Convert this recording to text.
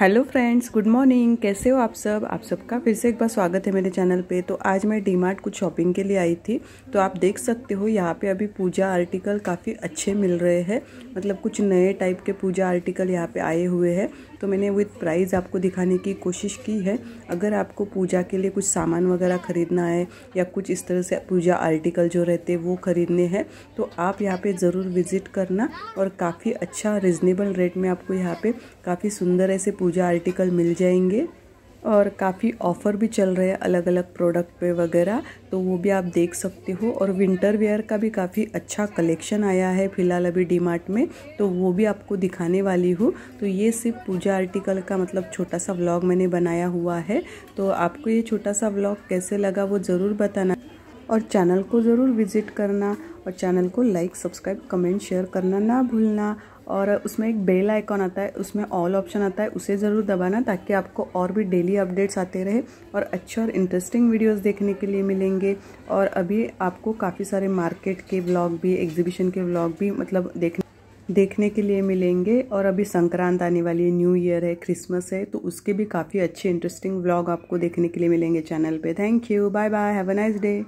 hello friends good morning कैसे हो आप सब आप सबका फिर से एक बार स्वागत है मेरे चैनल पे तो आज मैं डीमार्ट कुछ शॉपिंग के लिए आई थी तो आप देख सकते हो यहाँ पे अभी पूजा आर्टिकल काफ़ी अच्छे मिल रहे हैं मतलब कुछ नए टाइप के पूजा आर्टिकल यहाँ पे आए हुए हैं तो मैंने विथ प्राइस आपको दिखाने की कोशिश की है अगर आपको पूजा के लिए कुछ सामान वगैरह ख़रीदना है या कुछ इस तरह से पूजा आर्टिकल जो रहते हैं वो ख़रीदने हैं तो आप यहाँ पे ज़रूर विज़िट करना और काफ़ी अच्छा रिजनेबल रेट में आपको यहाँ पे काफ़ी सुंदर ऐसे पूजा आर्टिकल मिल जाएंगे और काफ़ी ऑफ़र भी चल रहे हैं अलग अलग प्रोडक्ट पे वगैरह तो वो भी आप देख सकते हो और विंटर वेयर का भी काफ़ी अच्छा कलेक्शन आया है फिलहाल अभी डीमार्ट में तो वो भी आपको दिखाने वाली हूँ तो ये सिर्फ पूजा आर्टिकल का मतलब छोटा सा व्लॉग मैंने बनाया हुआ है तो आपको ये छोटा सा व्लॉग कैसे लगा वो ज़रूर बताना और चैनल को ज़रूर विज़िट करना और चैनल को लाइक सब्सक्राइब कमेंट शेयर करना ना भूलना और उसमें एक बेल आइकॉन आता है उसमें ऑल ऑप्शन आता है उसे ज़रूर दबाना ताकि आपको और भी डेली अपडेट्स आते रहे और अच्छे और इंटरेस्टिंग वीडियोस देखने के लिए मिलेंगे और अभी आपको काफ़ी सारे मार्केट के ब्लॉग भी एग्जीबिशन के ब्लॉग भी मतलब देखने देखने के लिए मिलेंगे और अभी संक्रांत आने वाली है न्यू ईयर है क्रिसमस है तो उसके भी काफ़ी अच्छे इंटरेस्टिंग व्लॉग आपको देखने के लिए मिलेंगे चैनल पे thank you bye bye have a nice day